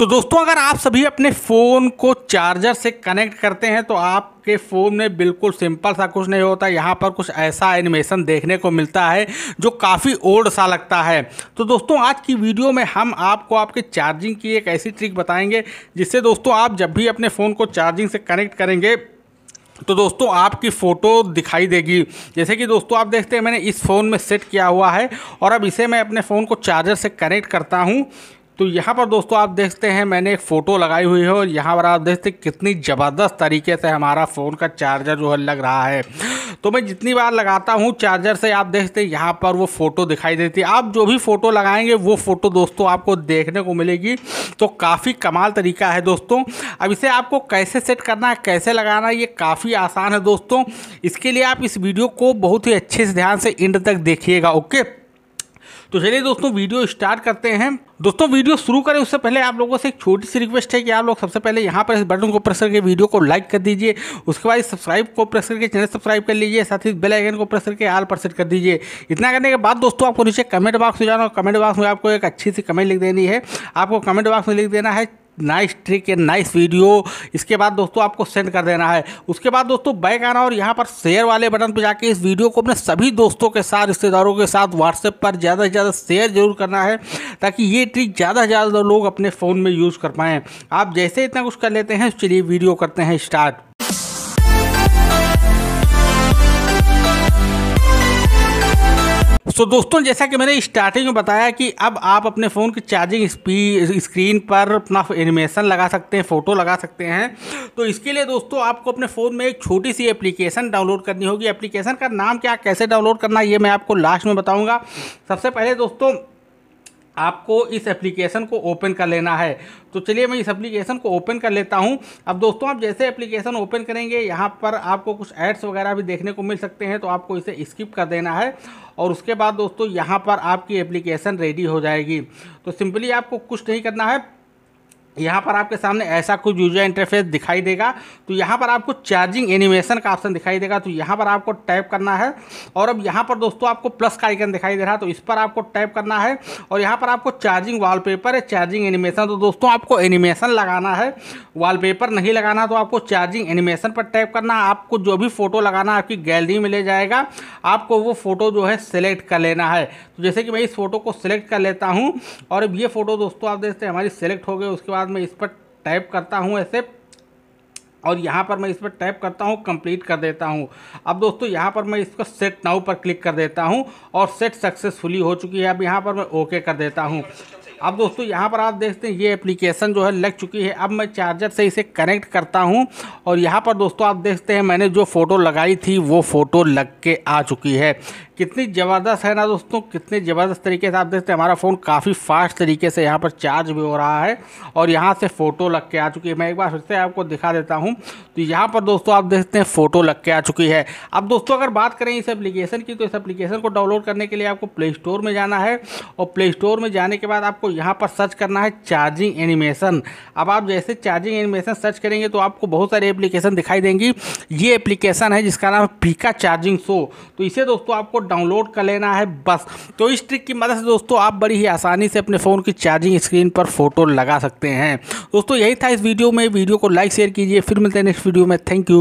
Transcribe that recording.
तो दोस्तों अगर आप सभी अपने फ़ोन को चार्जर से कनेक्ट करते हैं तो आपके फ़ोन में बिल्कुल सिंपल सा कुछ नहीं होता यहाँ पर कुछ ऐसा एनिमेशन देखने को मिलता है जो काफ़ी ओल्ड सा लगता है तो दोस्तों आज की वीडियो में हम आपको आपके चार्जिंग की एक ऐसी ट्रिक बताएंगे जिससे दोस्तों आप जब भी अपने फ़ोन को चार्जिंग से कनेक्ट करेंगे तो दोस्तों आपकी फ़ोटो दिखाई देगी जैसे कि दोस्तों आप देखते हैं मैंने इस फ़ोन में सेट किया हुआ है और अब इसे मैं अपने फ़ोन को चार्जर से कनेक्ट करता हूँ तो यहाँ पर दोस्तों आप देखते हैं मैंने एक फ़ोटो लगाई हुई है और यहाँ पर आप देखते हैं कितनी ज़बरदस्त तरीके से हमारा फ़ोन का चार्जर जो है लग रहा है तो मैं जितनी बार लगाता हूँ चार्जर से आप देखते हैं यहाँ पर वो फ़ोटो दिखाई देती है आप जो भी फ़ोटो लगाएंगे वो फ़ोटो दोस्तों आपको देखने को मिलेगी तो काफ़ी कमाल तरीका है दोस्तों अब इसे आपको कैसे सेट करना है कैसे लगाना है ये काफ़ी आसान है दोस्तों इसके लिए आप इस वीडियो को बहुत ही अच्छे से ध्यान से इंड तक देखिएगा ओके तो चलिए दोस्तों वीडियो स्टार्ट करते हैं दोस्तों वीडियो शुरू करें उससे पहले आप लोगों से एक छोटी सी रिक्वेस्ट है कि आप लोग सबसे पहले यहाँ पर इस बटन को प्रेस करके वीडियो को लाइक कर दीजिए उसके बाद सब्सक्राइब को प्रेस करके चैनल सब्सक्राइब कर लीजिए साथ ही बेल आइकन को प्रेस करके आल पर सेट कर दीजिए इतना करने के बाद दोस्तों आपको नीचे कमेंट बॉक्स में जाना और कमेंट बॉक्स में आपको एक अच्छी सी कमेंट लिख देनी है आपको कमेंट बॉक्स में लिख देना है nice trick and nice video इसके बाद दोस्तों आपको सेंड कर देना है उसके बाद दोस्तों बैक आना और यहाँ पर शेयर वाले बटन पर जाके इस वीडियो को अपने सभी दोस्तों के साथ रिश्तेदारों के साथ व्हाट्सएप पर ज़्यादा से ज़्यादा शेयर जरूर करना है ताकि ये ट्रिक ज़्यादा से ज़्यादा लोग अपने फ़ोन में यूज़ कर पाएँ आप जैसे इतना कुछ कर लेते हैं चलिए वीडियो करते हैं स्टार्ट सो so, दोस्तों जैसा कि मैंने स्टार्टिंग में बताया कि अब आप अपने फ़ोन की चार्जिंग स्पी स्क्रीन पर अपना एनिमेशन लगा सकते हैं फ़ोटो लगा सकते हैं तो इसके लिए दोस्तों आपको अपने फ़ोन में एक छोटी सी एप्लीकेशन डाउनलोड करनी होगी एप्लीकेशन का नाम क्या कैसे डाउनलोड करना ये मैं आपको लास्ट में बताऊँगा सबसे पहले दोस्तों आपको इस एप्लीकेशन को ओपन कर लेना है तो चलिए मैं इस एप्लीकेशन को ओपन कर लेता हूं अब दोस्तों आप जैसे एप्लीकेशन ओपन करेंगे यहां पर आपको कुछ एड्स वगैरह भी देखने को मिल सकते हैं तो आपको इसे स्किप कर देना है और उसके बाद दोस्तों यहाँ पर आपकी एप्लीकेशन रेडी हो जाएगी तो सिंपली आपको कुछ नहीं करना है यहाँ पर आपके सामने ऐसा कुछ यूजर इंटरफेस दिखाई देगा तो यहाँ पर आपको चार्जिंग एनिमेशन का ऑप्शन दिखाई देगा तो यहाँ पर आपको टैप करना है और अब यहाँ पर दोस्तों आपको प्लस का आइकन दिखाई दे रहा है तो इस पर आपको टैप करना है और यहाँ पर आपको चार्जिंग वॉलपेपर है चार्जिंग एनिमेशन तो दोस्तों आपको एनिमेशन लगाना है वॉलपेपर नहीं लगाना तो आपको चार्जिंग एनिमेशन पर टैप करना है आपको जो भी फ़ोटो लगाना है आपकी गैलरी में ले जाएगा आपको वो फ़ोटो जो है सेलेक्ट कर लेना है तो जैसे कि मैं इस फ़ोटो को सिलेक्ट कर लेता हूँ और अब ये फ़ोटो दोस्तों आप देखते हैं हमारी सेलेक्ट हो गई उसके बाद मैं इस पर टाइप करता हूँ ऐसे और यहाँ पर मैं इस पर टाइप करता हूँ कंप्लीट कर देता हूँ अब दोस्तों यहाँ पर मैं इसको सेट नाउ पर क्लिक कर देता हूँ और सेट सक्सेसफुली हो चुकी है अब यहाँ पर मैं ओके कर देता हूँ अब दोस्तों यहाँ पर आप देखते हैं ये एप्लीकेशन जो है लग चुकी है अब मैं चार्जर से इसे कनेक्ट करता हूँ और यहाँ पर दोस्तों आप देखते हैं मैंने जो फ़ोटो लगाई थी वो फ़ोटो लग के आ चुकी है कितनी ज़बरदस्त है ना दोस्तों कितने ज़बरदस्त तरीके से आप देखते हैं हमारा फ़ोन काफ़ी फास्ट तरीके से यहाँ पर चार्ज भी हो रहा है और यहाँ से फ़ोटो लग के आ चुकी है मैं एक बार फिर से आपको दिखा देता हूँ तो यहाँ पर दोस्तों आप देखते हैं फ़ोटो लग के आ चुकी है अब दोस्तों अगर बात करें इस एप्लीकेशन की तो इस एप्लीकेशन को डाउनलोड करने के लिए आपको प्ले स्टोर में जाना है और प्ले स्टोर में जाने के बाद आपको यहाँ पर सर्च करना है चार्जिंग एनिमेशन अब आप जैसे चार्जिंग एनिमेशन सर्च करेंगे तो आपको बहुत सारे एप्लीकेशन दिखाई देंगी ये एप्लीकेशन है जिसका नाम पीका चार्जिंग शो तो इसे दोस्तों आपको डाउनलोड कर लेना है बस तो इस ट्रिक की मदद से दोस्तों आप बड़ी ही आसानी से अपने फ़ोन की चार्जिंग स्क्रीन पर फोटो लगा सकते हैं दोस्तों यही था इस वीडियो में वीडियो को लाइक शेयर कीजिए फिर मिलते हैं नेक्स्ट वीडियो में थैंक यू